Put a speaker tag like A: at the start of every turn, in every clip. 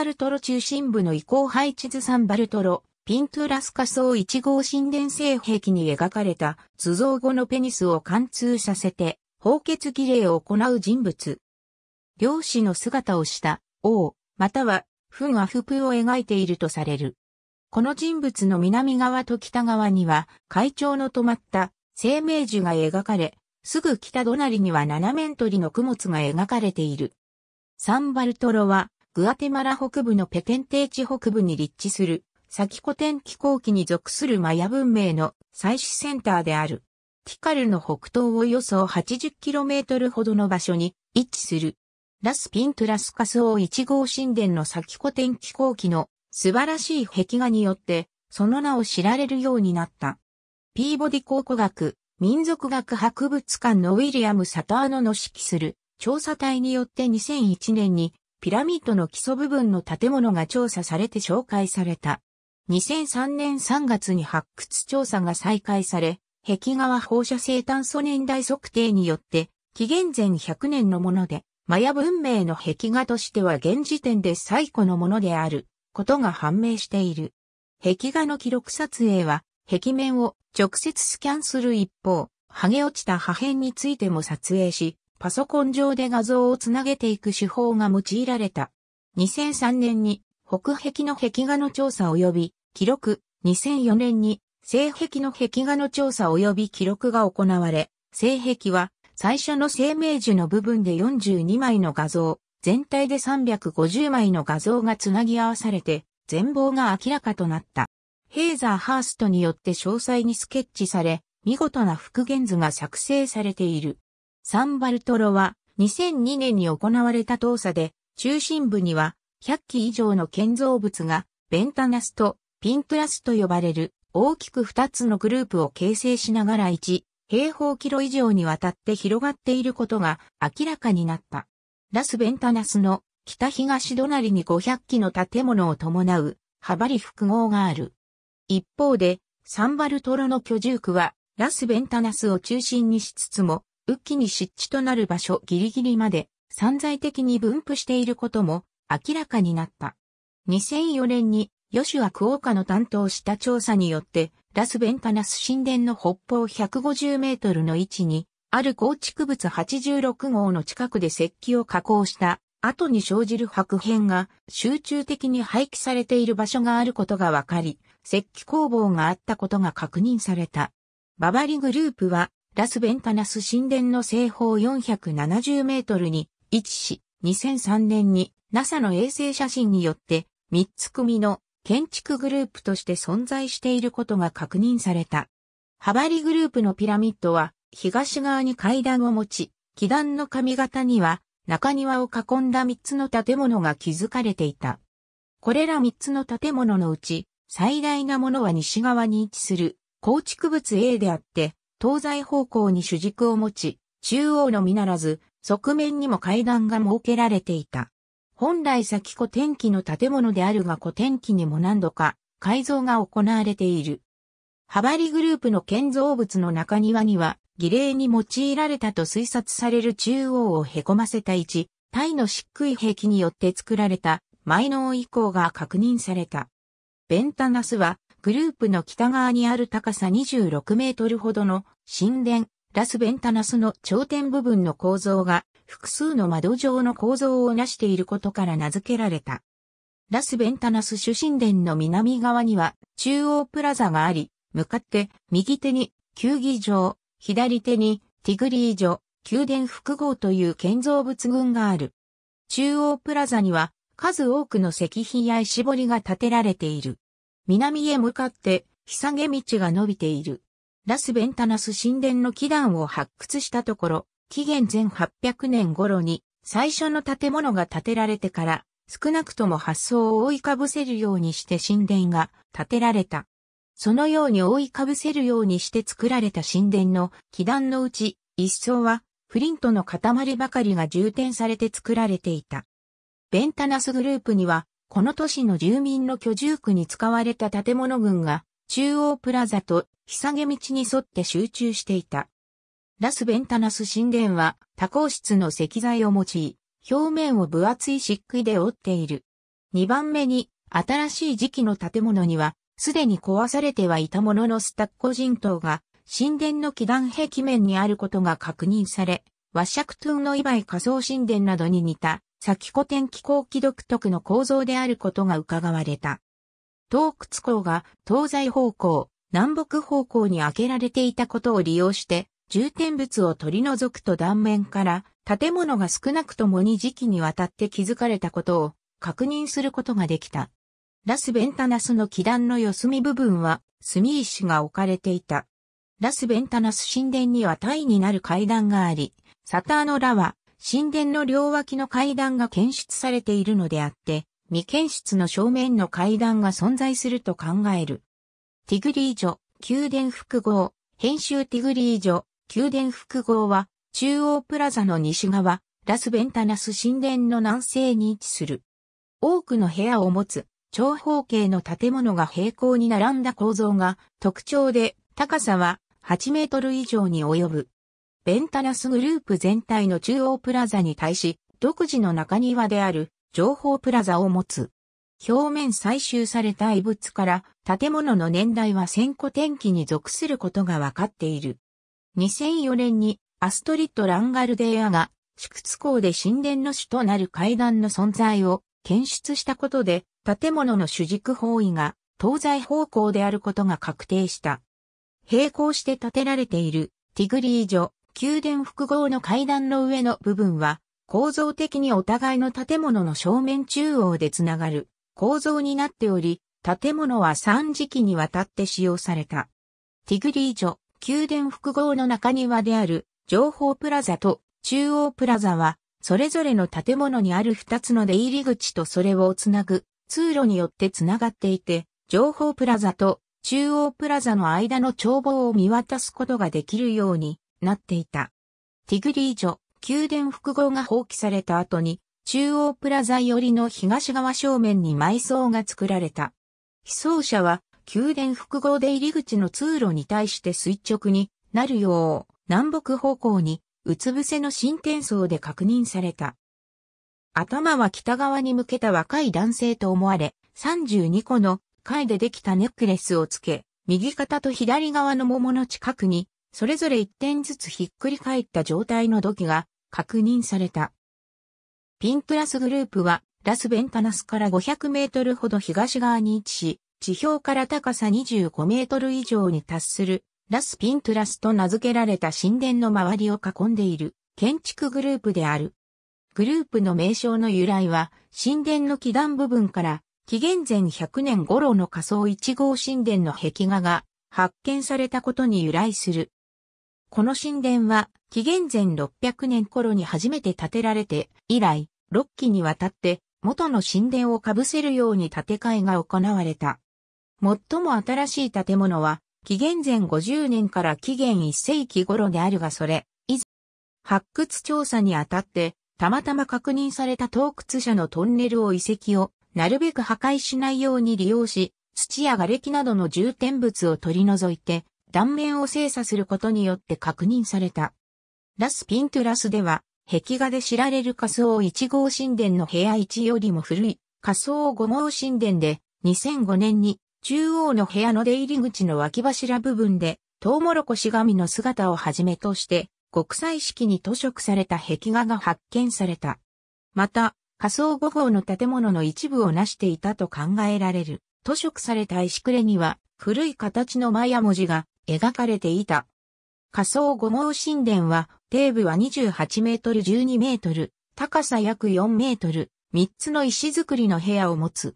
A: バルトロ中心部の移行配置図サンバルトロ、ピントゥラス仮想1号神殿性壁に描かれた、図像後のペニスを貫通させて、放血儀礼を行う人物。漁師の姿をした、王、または、フンアフプを描いているとされる。この人物の南側と北側には、会長の止まった、生命樹が描かれ、すぐ北隣には七面鳥の供物が描かれている。サンバルトロは、グアテマラ北部のペテン低地北部に立地する、サキコテン気候期に属するマヤ文明の採取センターである。ティカルの北東およそ 80km ほどの場所に位置する。ラスピントラスカス王1号神殿のサキコテン気候期の素晴らしい壁画によって、その名を知られるようになった。ピーボディ考古学、民族学博物館のウィリアム・サターノの指揮する調査隊によって2001年にピラミッドの基礎部分の建物が調査されて紹介された。2003年3月に発掘調査が再開され、壁画は放射性炭素年代測定によって、紀元前100年のもので、マヤ文明の壁画としては現時点で最古のものである、ことが判明している。壁画の記録撮影は、壁面を直接スキャンする一方、剥げ落ちた破片についても撮影し、パソコン上で画像をつなげていく手法が用いられた。2003年に北壁の壁画の調査及び記録、2004年に西壁の壁画の調査及び記録が行われ、西壁は最初の生命樹の部分で42枚の画像、全体で350枚の画像がつなぎ合わされて、全貌が明らかとなった。ヘーザー・ハーストによって詳細にスケッチされ、見事な復元図が作成されている。サンバルトロは2002年に行われた動査で、中心部には100基以上の建造物がベンタナスとピントラスと呼ばれる大きく2つのグループを形成しながら1平方キロ以上にわたって広がっていることが明らかになった。ラスベンタナスの北東隣に500基の建物を伴う幅り複合がある。一方でサンバルトロの居住区はラスベンタナスを中心にしつつも雨季に湿地となる場所ギリギリまで散在的に分布していることも明らかになった。2004年にヨシュア・クオーカの担当した調査によって、ラスベンタナス神殿の北方150メートルの位置に、ある構築物86号の近くで石器を加工した後に生じる白片が集中的に廃棄されている場所があることが分かり、石器工房があったことが確認された。ババリグループはラスベンタナス神殿の西方470メートルに位置し、2003年に NASA の衛星写真によって3つ組の建築グループとして存在していることが確認された。ハバリグループのピラミッドは東側に階段を持ち、基壇の上方には中庭を囲んだ3つの建物が築かれていた。これら3つの建物のうち最大なものは西側に位置する構築物 A であって、東西方向に主軸を持ち、中央のみならず、側面にも階段が設けられていた。本来先古天気の建物であるが古天気にも何度か改造が行われている。ハバリグループの建造物の中庭には、儀礼に用いられたと推察される中央を凹ませた一、イの漆喰壁によって作られた、埋納遺構が確認された。ベンタナスは、グループの北側にある高さ26メートルほどの神殿、ラスベンタナスの頂点部分の構造が複数の窓状の構造を成していることから名付けられた。ラスベンタナス主神殿の南側には中央プラザがあり、向かって右手に球技場、左手にティグリー城、宮殿複合という建造物群がある。中央プラザには数多くの石碑や石彫りが建てられている。南へ向かって、下げ道が伸びている。ラス・ベンタナス神殿の基壇を発掘したところ、紀元前800年頃に最初の建物が建てられてから、少なくとも発想を覆いかぶせるようにして神殿が建てられた。そのように覆いかぶせるようにして作られた神殿の基壇のうち、一層はフリントの塊ばかりが充填されて作られていた。ベンタナスグループにはこの都市の住民の居住区に使われた建物群が、中央プラザと、日下げ道に沿って集中していた。ラス・ベンタナス神殿は、多孔質の石材を用い、表面を分厚い漆喰で覆っている。2番目に、新しい時期の建物には、すでに壊されてはいたもののスタッコ人島が、神殿の基壇壁面にあることが確認され、ワシャクトゥンの祝い仮想神殿などに似た先古典気候期独特の構造であることが伺われた。洞窟港が東西方向、南北方向に開けられていたことを利用して、重点物を取り除くと断面から建物が少なくとも2時期にわたって築かれたことを確認することができた。ラスベンタナスの基壇の四隅部分は墨石が置かれていた。ラスベンタナス神殿にはタイになる階段があり、サターノラは神殿の両脇の階段が検出されているのであって、未検出の正面の階段が存在すると考える。ティグリージョ、宮殿複合、編集ティグリージョ、宮殿複合は、中央プラザの西側、ラスベンタナス神殿の南西に位置する。多くの部屋を持つ、長方形の建物が平行に並んだ構造が特徴で、高さは8メートル以上に及ぶ。ベンタナスグループ全体の中央プラザに対し、独自の中庭である情報プラザを持つ。表面採集された遺物から建物の年代は千後天気に属することが分かっている。2004年にアストリッド・ランガルデーアが祝津港で神殿の主となる階段の存在を検出したことで建物の主軸方位が東西方向であることが確定した。並行して建てられているティグリージョ、宮殿複合の階段の上の部分は、構造的にお互いの建物の正面中央でつながる構造になっており、建物は3時期にわたって使用された。ティグリージョ、宮殿複合の中庭である情報プラザと中央プラザは、それぞれの建物にある2つの出入り口とそれをつなぐ通路によってつながっていて、情報プラザと中央プラザの間の眺望を見渡すことができるようになっていた。ティグリージョ、宮殿複合が放棄された後に、中央プラザ寄りの東側正面に埋葬が作られた。被葬者は、宮殿複合で入り口の通路に対して垂直になるよう、南北方向に、うつ伏せの新天層で確認された。頭は北側に向けた若い男性と思われ、32個の貝でできたネックレスをつけ、右肩と左側の桃の近くにそれぞれ1点ずつひっくり返った状態の土器が確認された。ピントラスグループは、ラスベンタナスから500メートルほど東側に位置し、地表から高さ25メートル以上に達する、ラスピントラスと名付けられた神殿の周りを囲んでいる建築グループである。グループの名称の由来は、神殿の基壇部分から、紀元前100年頃の仮想1号神殿の壁画が発見されたことに由来する。この神殿は、紀元前600年頃に初めて建てられて、以来、6期にわたって、元の神殿を被せるように建て替えが行われた。最も新しい建物は、紀元前50年から紀元1世紀頃であるがそれ、以前、発掘調査にあたって、たまたま確認された洞窟者のトンネルを遺跡を、なるべく破壊しないように利用し、土や瓦礫などの重点物を取り除いて、断面を精査することによって確認された。ラス・ピントラスでは、壁画で知られる仮想1号神殿の部屋1よりも古い仮想5号神殿で2005年に中央の部屋の出入り口の脇柱部分でトウモロコシ神の姿をはじめとして国際式に塗色された壁画が発見された。また、仮想5号の建物の一部を成していたと考えられる塗色された石くれには古い形のマヤ文字が描かれていた。仮想5号神殿は、底部は28メートル12メートル、高さ約4メートル、3つの石造りの部屋を持つ。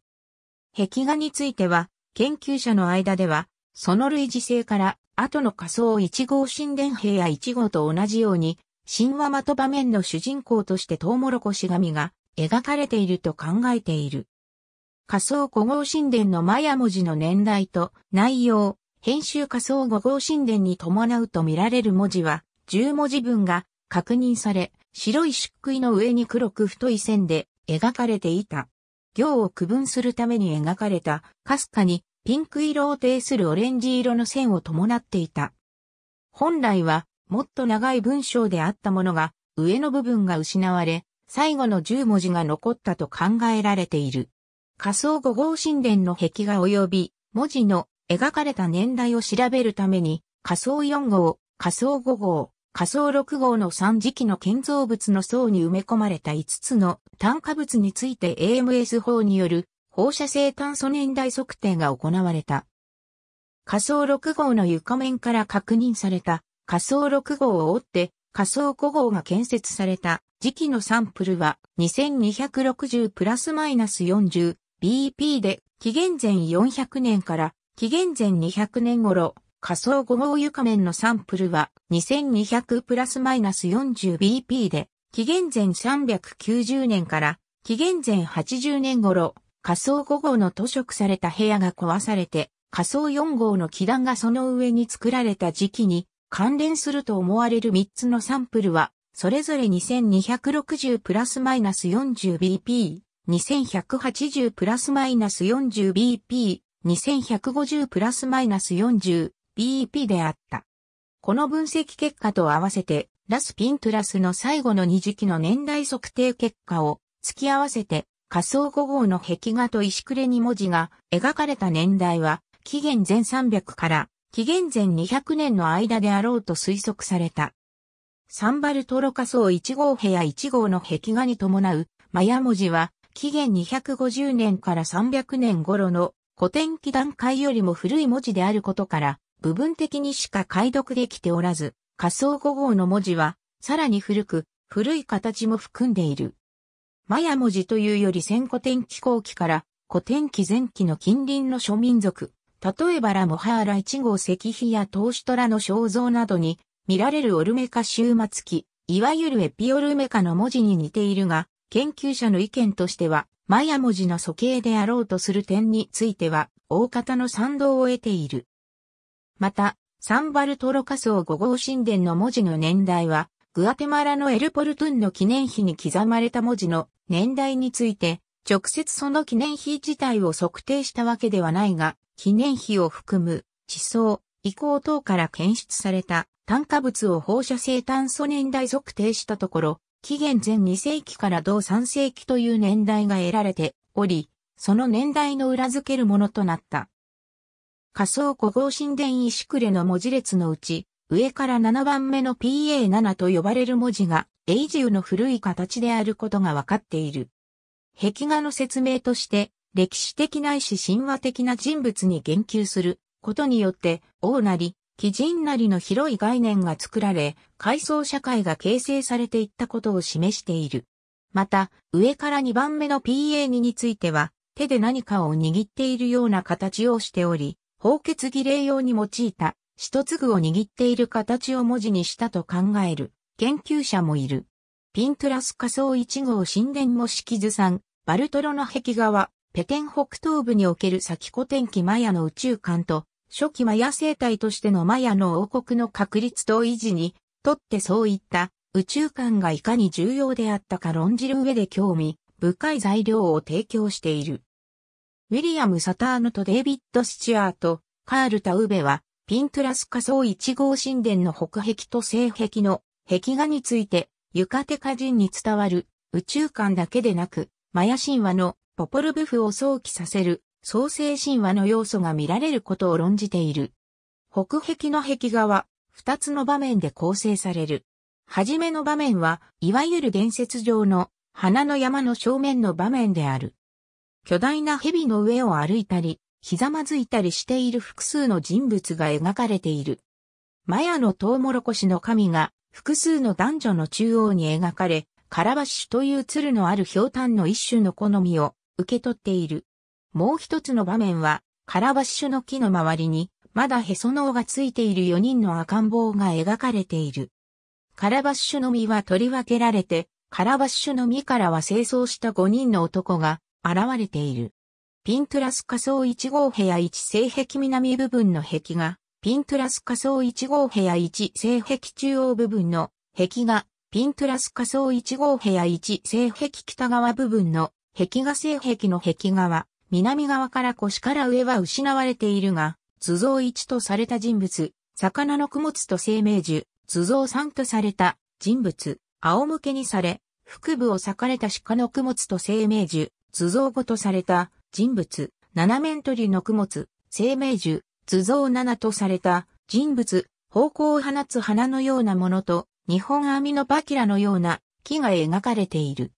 A: 壁画については、研究者の間では、その類似性から、後の仮想1号神殿部屋1号と同じように、神話的場面の主人公としてトウモロコシ神が描かれていると考えている。仮想5号神殿のマヤ文字の年代と内容、編集仮想五号神殿に伴うと見られる文字は、10文字分が確認され、白い漆喰の上に黒く太い線で描かれていた。行を区分するために描かれた、かすかにピンク色を呈するオレンジ色の線を伴っていた。本来は、もっと長い文章であったものが、上の部分が失われ、最後の10文字が残ったと考えられている。仮想五号神殿の壁画及び、文字の描かれた年代を調べるために、仮想4号、仮想5号、仮想6号の3時期の建造物の層に埋め込まれた5つの炭化物について AMS 法による放射性炭素年代測定が行われた。仮想6号の床面から確認された仮想6号を追って仮想5号が建設された時期のサンプルは2260プラスマイナス 40BP で紀元前400年から紀元前200年頃、仮想五号床面のサンプルは2 2 0 0プラスマイナス 40bp で、紀元前390年から紀元前80年頃、仮想5号の塗色された部屋が壊されて、仮想4号の基壇がその上に作られた時期に関連すると思われる3つのサンプルは、それぞれ2 2 6 0ス4 0 b p プラスマイナス4 0 b p 2150プラスマイナス 40BEP であった。この分析結果と合わせて、ラスピントラスの最後の二次期の年代測定結果を突き合わせて、仮想5号の壁画と石暮れに文字が描かれた年代は、紀元前300から紀元前200年の間であろうと推測された。サンバルトロ仮想1号部屋1号の壁画に伴うマヤ文字は、紀元250年から300年頃の古典記段階よりも古い文字であることから、部分的にしか解読できておらず、仮想5号の文字は、さらに古く、古い形も含んでいる。マヤ文字というより先古典記後期から、古典記前期の近隣の諸民族、例えばラモハーラ1号石碑やトーシトラの肖像などに、見られるオルメカ終末期、いわゆるエピオルメカの文字に似ているが、研究者の意見としては、マヤ文字の素形であろうとする点については、大方の賛同を得ている。また、サンバルトロカソー5号神殿の文字の年代は、グアテマラのエルポルトゥンの記念碑に刻まれた文字の年代について、直接その記念碑自体を測定したわけではないが、記念碑を含む地層、遺構等から検出された炭化物を放射性炭素年代測定したところ、紀元前2世紀から同3世紀という年代が得られており、その年代の裏付けるものとなった。仮想古豪神殿石クレの文字列のうち、上から7番目の PA7 と呼ばれる文字が、エイジウの古い形であることが分かっている。壁画の説明として、歴史的ないし神話的な人物に言及することによって、王なり、基人なりの広い概念が作られ、階層社会が形成されていったことを示している。また、上から2番目の PA2 については、手で何かを握っているような形をしており、放血儀礼用に用いた、一粒を握っている形を文字にしたと考える、研究者もいる。ピントラス仮想1号神殿も式図山、バルトロの壁画は、ペテン北東部における先古天気マヤの宇宙観と、初期マヤ生態としてのマヤの王国の確立と維持に、とってそういった宇宙観がいかに重要であったか論じる上で興味深い材料を提供している。ウィリアム・サターヌとデイビッド・スチュアート、カール・タウベは、ピントラス仮想1号神殿の北壁と西壁の壁画について、ユカテカ人に伝わる宇宙観だけでなく、マヤ神話のポポルブフを想起させる創世神話の要素が見られることを論じている。北壁の壁画は、二つの場面で構成される。はじめの場面は、いわゆる伝説上の花の山の正面の場面である。巨大な蛇の上を歩いたり、ひざまずいたりしている複数の人物が描かれている。マヤのトウモロコシの神が複数の男女の中央に描かれ、カラバッシュという鶴のある氷炭の一種の好みを受け取っている。もう一つの場面は、カラバッシュの木の周りに、まだへその緒がついている4人の赤ん坊が描かれている。カラバッシュの実は取り分けられて、カラバッシュの実からは清掃した5人の男が現れている。ピントラス仮想1号部屋1性壁南部分の壁画、ピントラス仮想1号部屋1性壁中央部分の壁画、ピントラス仮想1号部屋1性壁北側部分の壁画性壁の壁画は、南側から腰から上は失われているが、図像1とされた人物、魚の供物と生命樹、図像3とされた人物、仰向けにされ、腹部を裂かれた鹿の供物と生命樹、図像5とされた人物、七面鳥の供物、生命樹、図像7とされた人物、方向を放つ花のようなものと、日本網のパキラのような木が描かれている。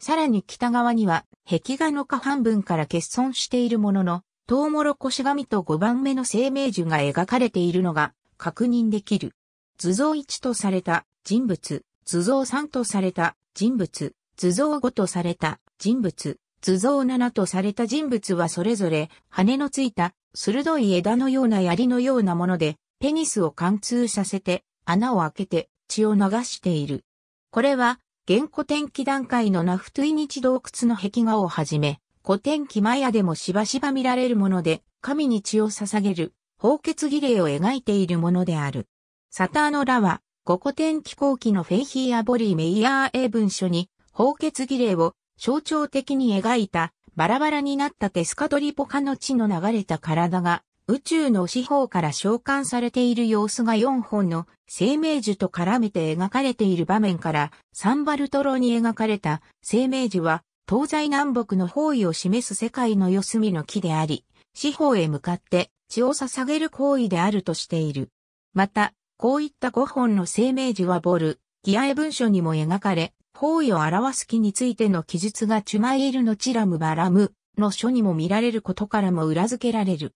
A: さらに北側には壁画の下半分から欠損しているものの、トウモロコシ紙と5番目の生命樹が描かれているのが確認できる。図像1とされた人物、図像3とされた人物、図像5とされた人物、図像7とされた人物はそれぞれ羽のついた鋭い枝のような槍のようなものでペニスを貫通させて穴を開けて血を流している。これは現古典期段階のナフトゥイ日洞窟の壁画をはじめ、古典期マヤでもしばしば見られるもので、神に血を捧げる、放血儀礼を描いているものである。サターノラは、古古典期後期のフェイヒーアボリーメイヤー英文書に、放血儀礼を象徴的に描いた、バラバラになったテスカトリポカの血の流れた体が、宇宙の四方から召喚されている様子が四本の生命樹と絡めて描かれている場面からサンバルトロに描かれた生命樹は東西南北の方位を示す世界の四隅の木であり、四方へ向かって血を捧げる行為であるとしている。また、こういった五本の生命樹はボル、ギアエ文書にも描かれ、方位を表す木についての記述がチュマイエルのチラムバラムの書にも見られることからも裏付けられる。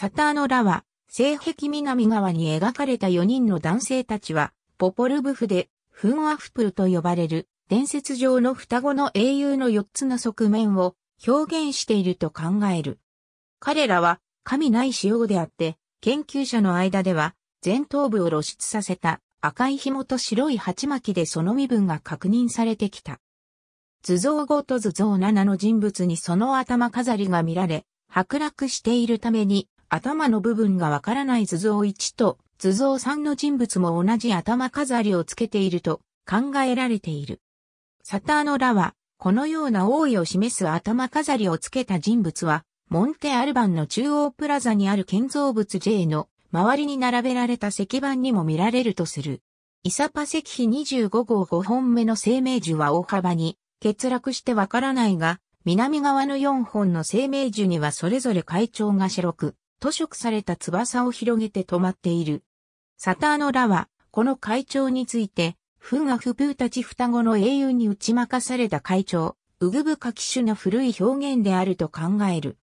A: サターノラは、西壁南側に描かれた4人の男性たちは、ポポルブフで、フンアフプルと呼ばれる、伝説上の双子の英雄の4つの側面を表現していると考える。彼らは、神ない仕様であって、研究者の間では、前頭部を露出させた赤い紐と白い鉢巻きでその身分が確認されてきた。図像5と図像7の人物にその頭飾りが見られ、白落しているために頭の部分がわからない図像1と図像3の人物も同じ頭飾りをつけていると考えられている。サターノラは、このような王位を示す頭飾りをつけた人物は、モンテアルバンの中央プラザにある建造物 J の周りに並べられた石板にも見られるとする。イサパ石碑25号5本目の生命樹は大幅に欠落してわからないが、南側の4本の生命樹にはそれぞれ会長が白く、塗色された翼を広げて止まっている。サターノラは、この会長について、フンアフブーたち双子の英雄に打ち負かされた会長、ウグブカキシュの古い表現であると考える。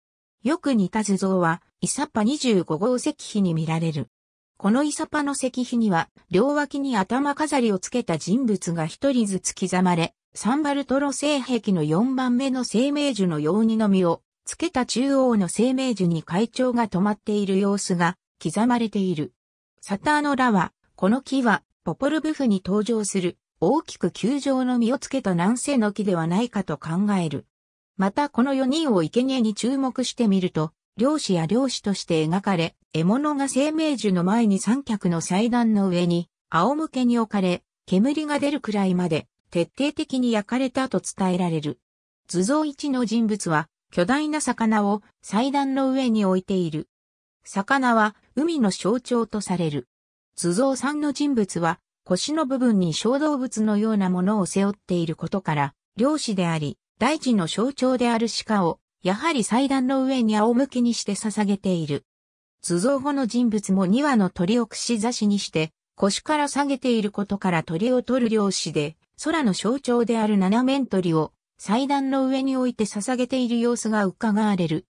A: よく似た図像は、イサッパ25号石碑に見られる。このイサッパの石碑には、両脇に頭飾りをつけた人物が一人ずつ刻まれ、サンバルトロ聖壁の4番目の生命樹のようにのみをつけた中央の生命樹に会長が止まっている様子が刻まれている。サターノラは、この木は、ポポルブフに登場する、大きく球状の実をつけた南西の木ではないかと考える。またこの4人を生贄に注目してみると、漁師や漁師として描かれ、獲物が生命樹の前に三脚の祭壇の上に、仰向けに置かれ、煙が出るくらいまで、徹底的に焼かれたと伝えられる。図像1の人物は、巨大な魚を祭壇の上に置いている。魚は海の象徴とされる。図像さんの人物は腰の部分に小動物のようなものを背負っていることから、漁師であり、大地の象徴である鹿を、やはり祭壇の上に仰向けにして捧げている。図像後の人物も2羽の鳥を串刺しにして、腰から下げていることから鳥を取る漁師で、空の象徴である七面鳥を祭壇の上に置いて捧げている様子が伺われる。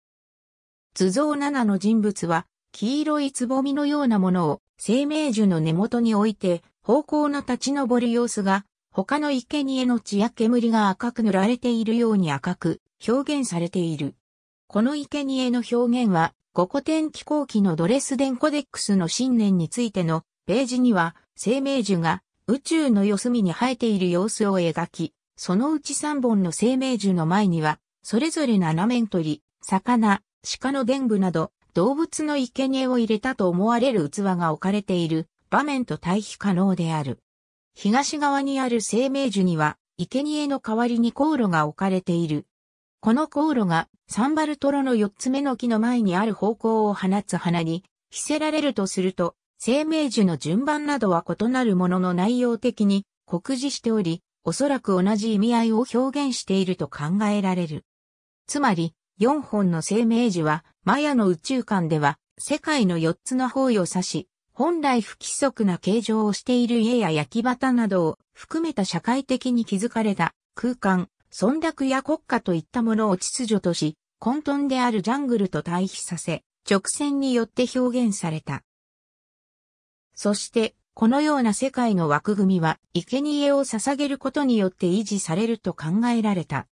A: 図像7の人物は、黄色いつぼみのようなものを生命樹の根元に置いて、方向の立ち上る様子が、他の生贄の血や煙が赤く塗られているように赤く表現されている。この生贄の表現は、五古典気候期のドレスデンコデックスの信念についてのページには、生命樹が宇宙の四隅に生えている様子を描き、そのうち3本の生命樹の前には、それぞれ7面鳥、魚、鹿の伝部など、動物の生贄を入れたと思われる器が置かれている場面と対比可能である。東側にある生命樹には、生贄の代わりに航路が置かれている。この航路がサンバルトロの4つ目の木の前にある方向を放つ花に、着せられるとすると、生命樹の順番などは異なるものの内容的に酷似しており、おそらく同じ意味合いを表現していると考えられる。つまり、四本の生命樹は、マヤの宇宙観では、世界の四つの方位を指し、本来不規則な形状をしている家や焼き畑などを含めた社会的に築かれた空間、存落や国家といったものを秩序とし、混沌であるジャングルと対比させ、直線によって表現された。そして、このような世界の枠組みは、生贄を捧げることによって維持されると考えられた。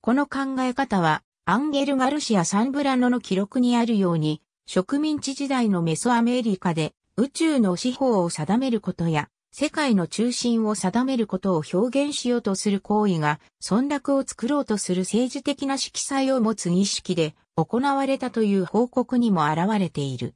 A: この考え方は、アンゲル・ガルシア・サンブラノの記録にあるように、植民地時代のメソアメリカで宇宙の司法を定めることや、世界の中心を定めることを表現しようとする行為が、村落を作ろうとする政治的な色彩を持つ儀式で行われたという報告にも現れている。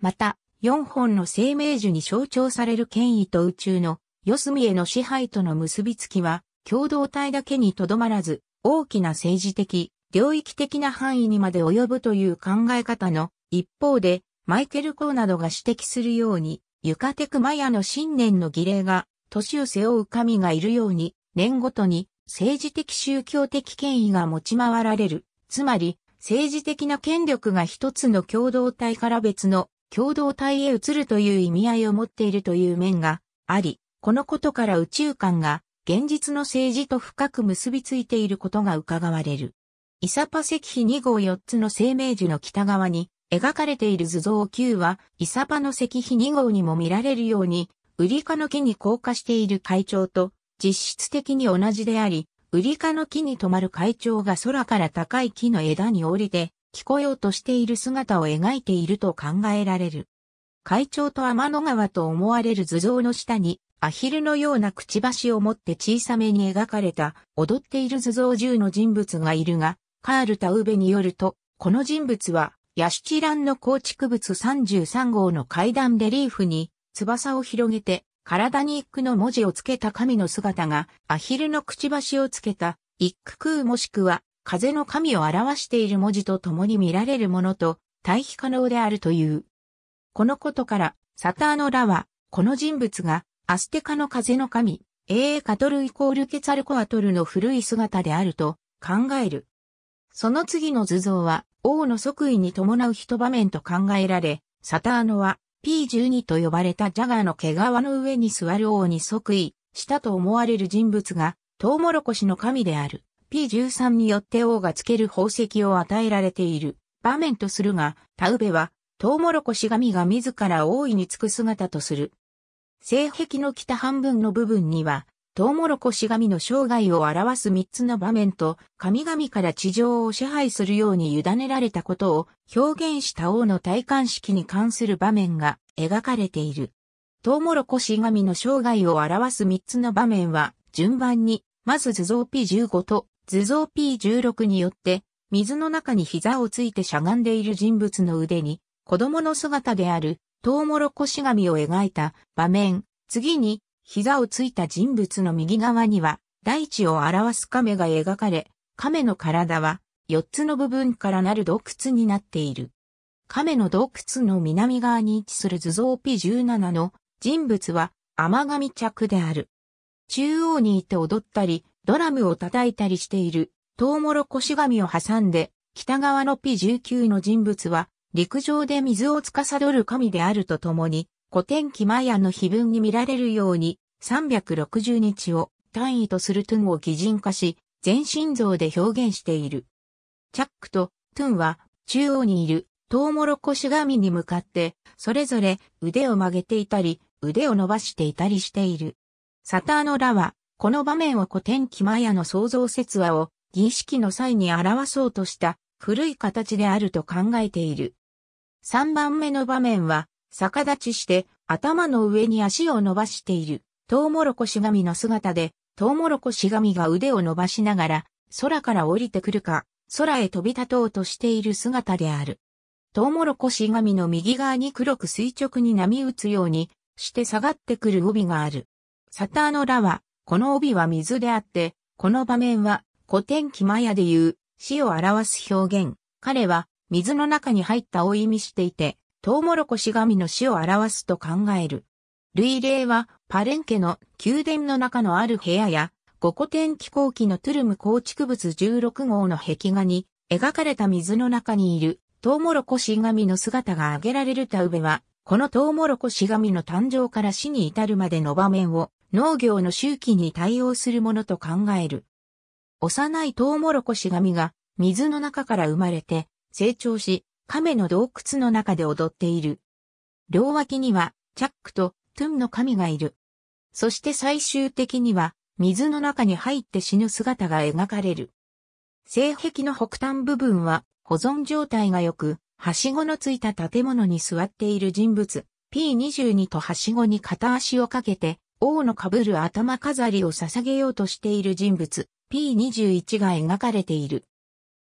A: また、4本の生命樹に象徴される権威と宇宙の四隅への支配との結びつきは、共同体だけにとどまらず、大きな政治的、領域的な範囲にまで及ぶという考え方の一方で、マイケル・コーなどが指摘するように、ユカテクマヤの信念の儀礼が、年を背負う神がいるように、年ごとに政治的宗教的権威が持ち回られる。つまり、政治的な権力が一つの共同体から別の共同体へ移るという意味合いを持っているという面があり、このことから宇宙観が現実の政治と深く結びついていることが伺われる。イサパ石碑2号4つの生命樹の北側に描かれている図像9はイサパの石碑2号にも見られるように、ウリ科の木に降下している会長と実質的に同じであり、ウリ科の木に止まる会長が空から高い木の枝に降りて聞こえようとしている姿を描いていると考えられる。会長と天の川と思われる図像の下に、アヒルのようなくちばしを持って小さめに描かれた、踊っている図像10の人物がいるが、カール・タウベによると、この人物は、ヤシチランの構築物33号の階段レリーフに、翼を広げて、体に一句の文字をつけた神の姿が、アヒルのくちばしをつけた、一句空もしくは、風の神を表している文字と共に見られるものと対比可能であるという。このことから、サターノラは、この人物が、アステカの風の神、エーカトルイコールケツァルコアトルの古い姿であると考える。その次の図像は、王の即位に伴う一場面と考えられ、サターノは P12 と呼ばれたジャガーの毛皮の上に座る王に即位したと思われる人物が、トウモロコシの神である P13 によって王がつける宝石を与えられている場面とするが、田植は、トウモロコシ神が自ら大いにつく姿とする。性癖の北半分の部分には、トウモロコシ神の生涯を表す三つの場面と、神々から地上を支配するように委ねられたことを表現した王の戴冠式に関する場面が描かれている。トウモロコシ神の生涯を表す三つの場面は、順番に、まず図像 P15 と図像 P16 によって、水の中に膝をついてしゃがんでいる人物の腕に、子供の姿である、トウモロコシ紙を描いた場面、次に、膝をついた人物の右側には、大地を表す亀が描かれ、亀の体は、4つの部分からなる洞窟になっている。亀の洞窟の南側に位置する図像 P17 の人物は、甘神着である。中央にいて踊ったり、ドラムを叩いたりしている、トウモロコシ紙を挟んで、北側の P19 の人物は、陸上で水を司る神であるとともに、古典記マヤの碑文に見られるように、360日を単位とするトゥンを擬人化し、全身像で表現している。チャックとトゥンは、中央にいるトウモロコシ紙に向かって、それぞれ腕を曲げていたり、腕を伸ばしていたりしている。サターノラは、この場面を古典キマヤの創造説話を儀式の際に表そうとした古い形であると考えている。3番目の場面は逆立ちして頭の上に足を伸ばしているトウモロコシ神の姿でトウモロコシ神が腕を伸ばしながら空から降りてくるか空へ飛び立とうとしている姿である。トウモロコシ神の右側に黒く垂直に波打つようにして下がってくる帯がある。サターノラはこの帯は水であって、この場面は古典木マヤで言う死を表す表現。彼は水の中に入ったを意味していて、トウモロコシ神の死を表すと考える。類例はパレンケの宮殿の中のある部屋や、五古典気候機のトゥルム構築物16号の壁画に描かれた水の中にいるトウモロコシ神の姿が挙げられる田植えは、このトウモロコシ神の誕生から死に至るまでの場面を農業の周期に対応するものと考える。幼いトウモロコシ紙が水の中から生まれて成長し、亀の洞窟の中で踊っている。両脇にはチャックとトゥンの神がいる。そして最終的には水の中に入って死ぬ姿が描かれる。性壁の北端部分は保存状態が良く、はしごのついた建物に座っている人物、P22 とはしごに片足をかけて、王の被る頭飾りを捧げようとしている人物 P21 が描かれている。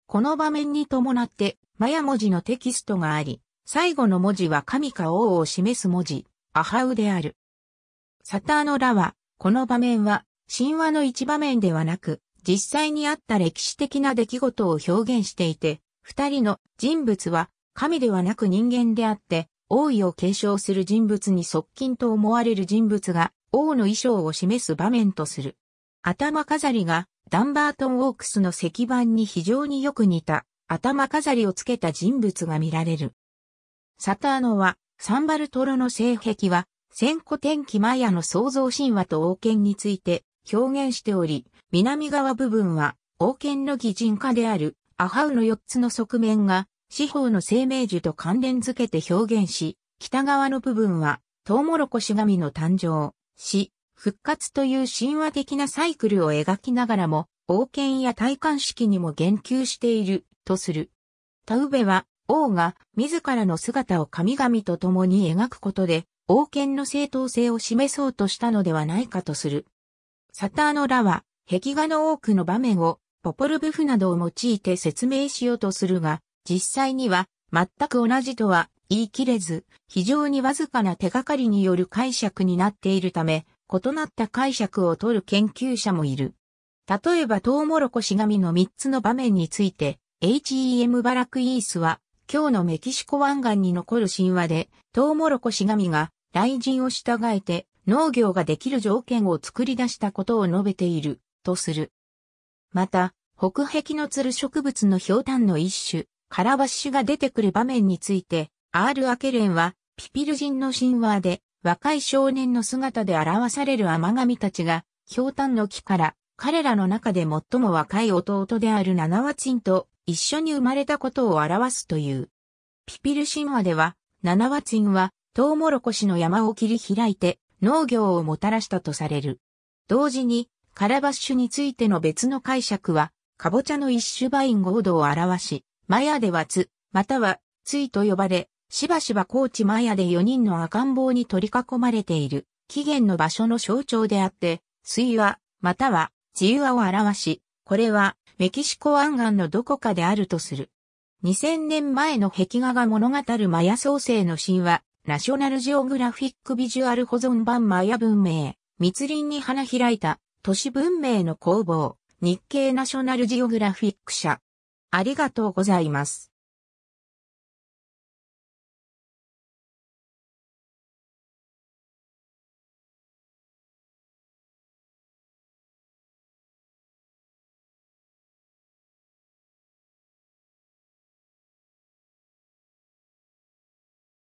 A: この場面に伴って、マヤ文字のテキストがあり、最後の文字は神か王を示す文字、アハウである。サターのラは、この場面は、神話の一場面ではなく、実際にあった歴史的な出来事を表現していて、二人の人物は、神ではなく人間であって、王位を継承する人物に側近と思われる人物が、王の衣装を示す場面とする。頭飾りがダンバートン・ウォークスの石板に非常によく似た頭飾りをつけた人物が見られる。サターノはサンバルトロの性癖は千古天気マヤの創造神話と王権について表現しており、南側部分は王権の擬人化であるアハウの四つの側面が四方の生命樹と関連づけて表現し、北側の部分はトウモロコシ神の誕生、死、復活という神話的なサイクルを描きながらも、王権や戴冠式にも言及している、とする。タウベは、王が自らの姿を神々と共に描くことで、王権の正当性を示そうとしたのではないかとする。サターノラは、壁画の多くの場面を、ポポルブフなどを用いて説明しようとするが、実際には、全く同じとは言い切れず、非常にわずかな手がかりによる解釈になっているため、異なった解釈を取る研究者もいる。例えばトウモロコシ神の3つの場面について、H.E.M. バラクイースは、今日のメキシコ湾岸に残る神話で、トウモロコシ神が雷神を従えて農業ができる条件を作り出したことを述べている、とする。また、北壁のつる植物の氷炭の一種、カラバッシュが出てくる場面について、アール・アケレンは、ピピル人の神話で、若い少年の姿で表される甘神たちが、氷炭の木から、彼らの中で最も若い弟である七ワチンと一緒に生まれたことを表すという。ピピル神話では、七ワチンは、トウモロコシの山を切り開いて、農業をもたらしたとされる。同時に、カラバッシュについての別の解釈は、カボチャの一種バインゴードを表し、マヤではツ、またはツイと呼ばれ、しばしば高知マヤで4人の赤ん坊に取り囲まれている、起源の場所の象徴であって、水和、または自由和を表し、これはメキシコ湾岸のどこかであるとする。2000年前の壁画が物語るマヤ創生の神話、ナショナルジオグラフィックビジュアル保存版マヤ文明、密林に花開いた都市文明の工房、日経ナショナルジオグラフィック社。ありがとうございます。